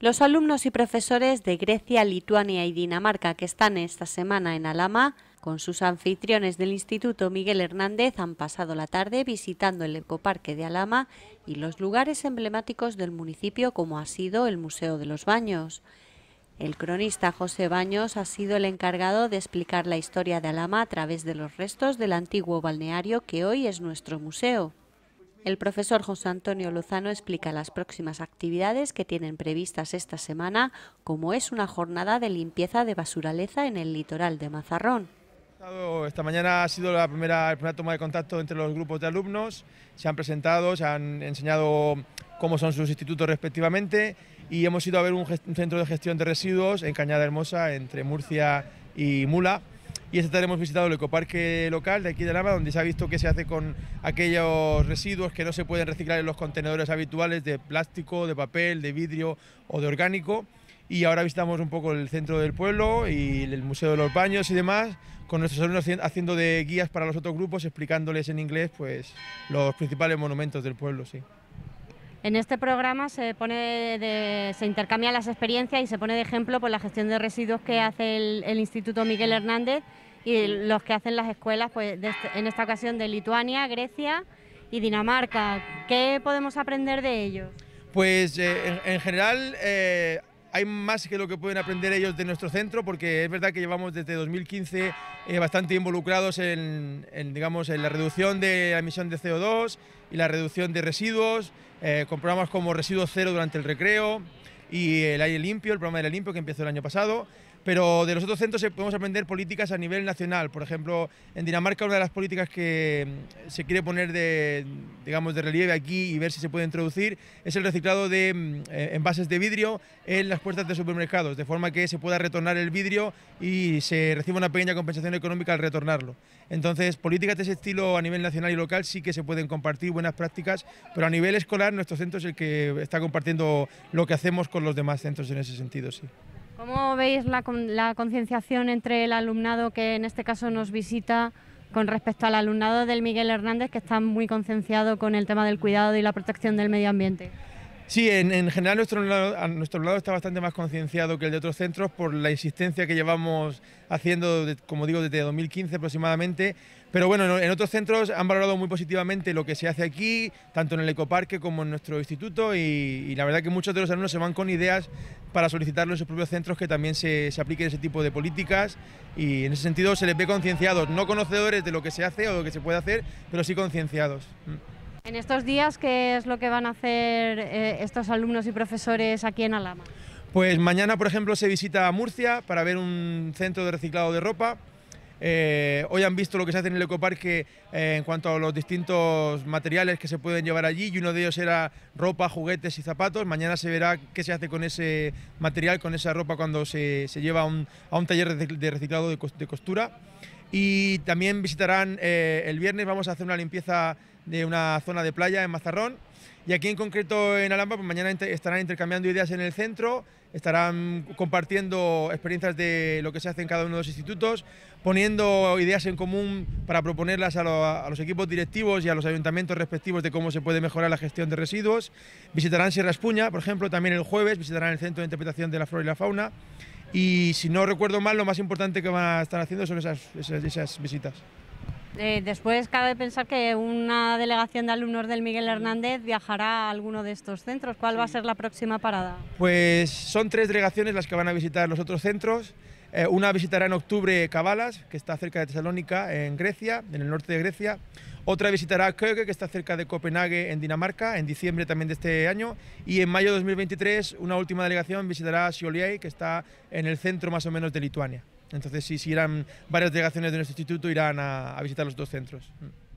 Los alumnos y profesores de Grecia, Lituania y Dinamarca que están esta semana en Alama, con sus anfitriones del Instituto Miguel Hernández, han pasado la tarde visitando el ecoparque de Alama y los lugares emblemáticos del municipio como ha sido el Museo de los Baños. El cronista José Baños ha sido el encargado de explicar la historia de Alama a través de los restos del antiguo balneario que hoy es nuestro museo. El profesor José Antonio Lozano explica las próximas actividades que tienen previstas esta semana, como es una jornada de limpieza de basuraleza en el litoral de Mazarrón. Esta mañana ha sido la primera, toma de contacto entre los grupos de alumnos, se han presentado, se han enseñado cómo son sus institutos respectivamente y hemos ido a ver un centro de gestión de residuos en Cañada Hermosa, entre Murcia y Mula, y esta tarde hemos visitado el ecoparque local de aquí de Lama, donde se ha visto qué se hace con aquellos residuos que no se pueden reciclar en los contenedores habituales de plástico, de papel, de vidrio o de orgánico. Y ahora visitamos un poco el centro del pueblo y el Museo de los Baños y demás, con nuestros alumnos haciendo de guías para los otros grupos, explicándoles en inglés pues, los principales monumentos del pueblo. Sí. En este programa se, pone se intercambian las experiencias y se pone de ejemplo por la gestión de residuos que hace el, Instituto Miguel Hernández y los que hacen las escuelas, pues, este, en esta ocasión de Lituania, Grecia y Dinamarca. ¿Qué podemos aprender de ellos? Pues eh, en, general eh, hay más que lo que pueden aprender ellos de nuestro centro, porque es verdad que llevamos desde 2015 eh, bastante involucrados en, digamos, en la reducción de la emisión de CO2 y la reducción de residuos, eh, con programas como Residuos Cero durante el recreo y el aire limpio, el programa de aire limpio que empezó el año pasado pero de los otros centros podemos aprender políticas a nivel nacional. Por ejemplo, en Dinamarca una de las políticas que mm, se quiere poner de, digamos, de relieve aquí y ver si se puede introducir es el reciclado de mm, eh, envases de vidrio en las puertas de supermercados, de forma que se pueda retornar el vidrio y se reciba una pequeña compensación económica al retornarlo. Entonces, políticas de ese estilo a nivel nacional y local sí que se pueden compartir, buenas prácticas, pero a nivel escolar nuestro centro es el que está compartiendo lo que hacemos con los demás centros en ese sentido, sí. ¿Cómo veis la, la concienciación entre el alumnado que en este caso nos visita con respecto al alumnado del Miguel Hernández que está muy concienciado con el tema del cuidado y la protección del medio ambiente? Sí, en, general nuestro, a nuestro lado está bastante más concienciado que el de otros centros por la insistencia que llevamos haciendo, como digo, desde 2015 aproximadamente. Pero bueno, en otros centros han valorado muy positivamente lo que se hace aquí, tanto en el ecoparque como en nuestro instituto, y, la verdad que muchos de los alumnos se van con ideas para solicitarlo en sus propios centros que también se, se apliquen ese tipo de políticas y en ese sentido se les ve concienciados, no conocedores de lo que se hace o de lo que se puede hacer, pero sí concienciados. Mm. En estos días, ¿qué es lo que van a hacer eh, estos alumnos y profesores aquí en Alama? Pues mañana, por ejemplo, se visita a Murcia para ver un centro de reciclado de ropa. Eh, hoy han visto lo que se hace en el ecoparque eh, en cuanto a los distintos materiales que se pueden llevar allí y uno de ellos era ropa, juguetes y zapatos. Mañana se verá qué se hace con ese material, con esa ropa cuando se, lleva a un, taller de, reciclado de costura. Y también visitarán eh, el viernes, vamos a hacer una limpieza de una zona de playa en Mazarrón. Y aquí en concreto en Alhambra, pues mañana estarán intercambiando ideas en el centro, estarán compartiendo experiencias de lo que se hace en cada uno de los institutos, poniendo ideas en común para proponerlas a, a los equipos directivos y a los ayuntamientos respectivos de cómo se puede mejorar la gestión de residuos. Visitarán Sierra Espuña, por ejemplo, también el jueves, visitarán el Centro de Interpretación de la Flora y la Fauna. Y si no recuerdo mal, lo más importante que van a estar haciendo son esas, esas, visitas. Eh, después cabe pensar que una delegación de alumnos del Miguel Hernández viajará a alguno de estos centros. ¿Cuál va a ser la próxima parada? Pues son tres delegaciones las que van a visitar los otros centros. Eh, una visitará en octubre Cabalas, que está cerca de Tesalónica, en Grecia, en el norte de Grecia. Otra visitará Köge, que está cerca de Copenhague, en Dinamarca, en diciembre también de este año. Y en mayo de 2023, una última delegación visitará Sioliei, que está en el centro más o menos de Lituania. Entonces, si sí irán varias delegaciones de nuestro instituto irán a visitar los dos centros. Mm.